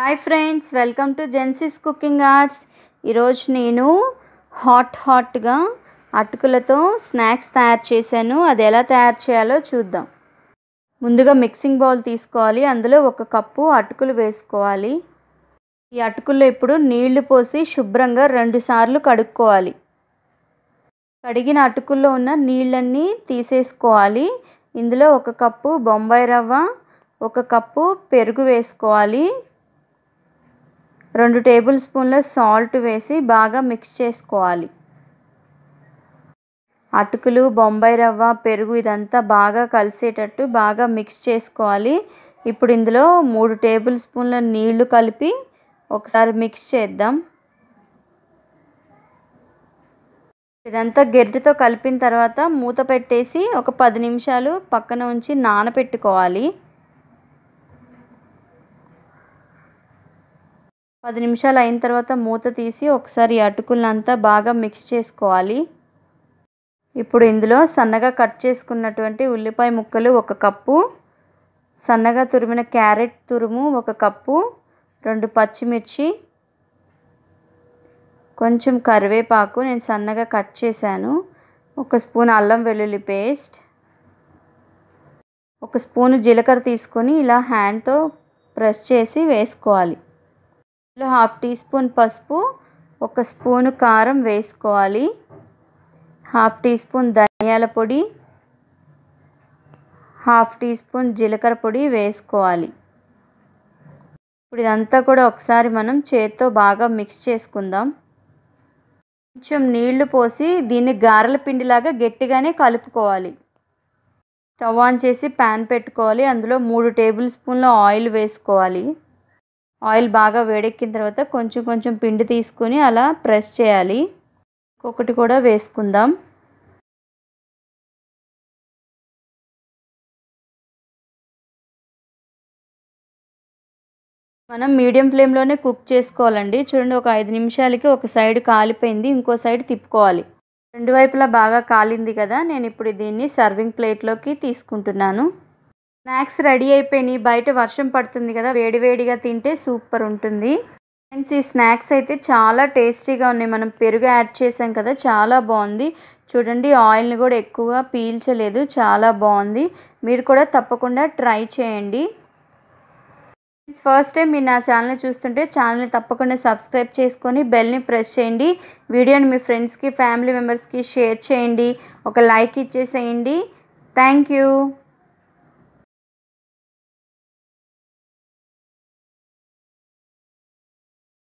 hi friends welcome to జెన్సిస్ cooking arts ఈరోజు నేను హాట్ హాట్గా అటుకులతో స్నాక్స్ తయారు చేశాను అది ఎలా తయారు చేయాలో చూద్దాం ముందుగా మిక్సింగ్ బౌల్ తీసుకోవాలి అందులో ఒక కప్పు అటుకులు వేసుకోవాలి ఈ అటుకుల్లో ఇప్పుడు నీళ్లు పోసి శుభ్రంగా రెండుసార్లు కడుక్కోవాలి కడిగిన అటుకుల్లో ఉన్న నీళ్ళన్నీ తీసేసుకోవాలి ఇందులో ఒక కప్పు బొంబాయి రవ్వ ఒక కప్పు పెరుగు వేసుకోవాలి రెండు టేబుల్ స్పూన్ల సాల్ట్ వేసి బాగా మిక్స్ చేసుకోవాలి అటుకులు బొంబాయి రవ్వ పెరుగు ఇదంతా బాగా కలిసేటట్టు బాగా మిక్స్ చేసుకోవాలి ఇప్పుడు ఇందులో మూడు టేబుల్ స్పూన్ల నీళ్లు కలిపి ఒకసారి మిక్స్ చేద్దాం ఇదంతా గెడ్డతో కలిపిన తర్వాత మూత పెట్టేసి ఒక పది నిమిషాలు పక్కన ఉంచి నానపెట్టుకోవాలి పది నిమిషాలు అయిన తర్వాత మూత తీసి ఒకసారి అటుకులంతా బాగా మిక్స్ చేసుకోవాలి ఇప్పుడు ఇందులో సన్నగా కట్ చేసుకున్నటువంటి ఉల్లిపాయ ముక్కలు ఒక కప్పు సన్నగా తురిమిన క్యారెట్ తురుము ఒక కప్పు రెండు పచ్చిమిర్చి కొంచెం కరివేపాకు నేను సన్నగా కట్ చేశాను ఒక స్పూన్ అల్లం వెల్లుల్లి పేస్ట్ ఒక స్పూన్ జీలకర్ర తీసుకొని ఇలా హ్యాండ్తో ప్రెస్ చేసి వేసుకోవాలి ఇందులో హాఫ్ టీ స్పూన్ పసుపు ఒక స్పూను కారం వేసుకోవాలి హాఫ్ టీ స్పూన్ ధనియాల పొడి హాఫ్ టీ స్పూన్ జీలకర్ర పొడి వేసుకోవాలి ఇప్పుడు ఇదంతా కూడా ఒకసారి మనం చేత్తో బాగా మిక్స్ చేసుకుందాం కొంచెం నీళ్లు పోసి దీన్ని గారెల పిండిలాగా గట్టిగానే కలుపుకోవాలి స్టవ్ ఆన్ చేసి ప్యాన్ పెట్టుకోవాలి అందులో మూడు టేబుల్ స్పూన్ల ఆయిల్ వేసుకోవాలి ఆయిల్ బాగా వేడెక్కిన తర్వాత కొంచెం కొంచెం పిండి తీసుకుని అలా ప్రెస్ చేయాలి ఇంకొకటి కూడా వేసుకుందాం మనం మీడియం ఫ్లేమ్లోనే కుక్ చేసుకోవాలండి చూడండి ఒక ఐదు నిమిషాలకి ఒక సైడ్ కాలిపోయింది ఇంకో సైడ్ తిప్పుకోవాలి రెండు వైపులా బాగా కాలింది కదా నేను ఇప్పుడు దీన్ని సర్వింగ్ ప్లేట్లోకి తీసుకుంటున్నాను స్నాక్స్ రెడీ అయిపోయినాయి బయట వర్షం పడుతుంది కదా వేడివేడిగా తింటే సూపర్ ఉంటుంది ఫ్రెండ్స్ ఈ స్నాక్స్ అయితే చాలా టేస్టీగా ఉన్నాయి మనం పెరుగు యాడ్ చేసాం కదా చాలా బాగుంది చూడండి ఆయిల్ని కూడా ఎక్కువగా పీల్చలేదు చాలా బాగుంది మీరు కూడా తప్పకుండా ట్రై చేయండి ఫస్ట్ టైం మీరు నా ఛానల్ చూస్తుంటే ఛానల్ని తప్పకుండా సబ్స్క్రైబ్ చేసుకొని బెల్ని ప్రెస్ చేయండి వీడియోని మీ ఫ్రెండ్స్కి ఫ్యామిలీ మెంబర్స్కి షేర్ చేయండి ఒక లైక్ ఇచ్చేసేయండి థ్యాంక్ యూ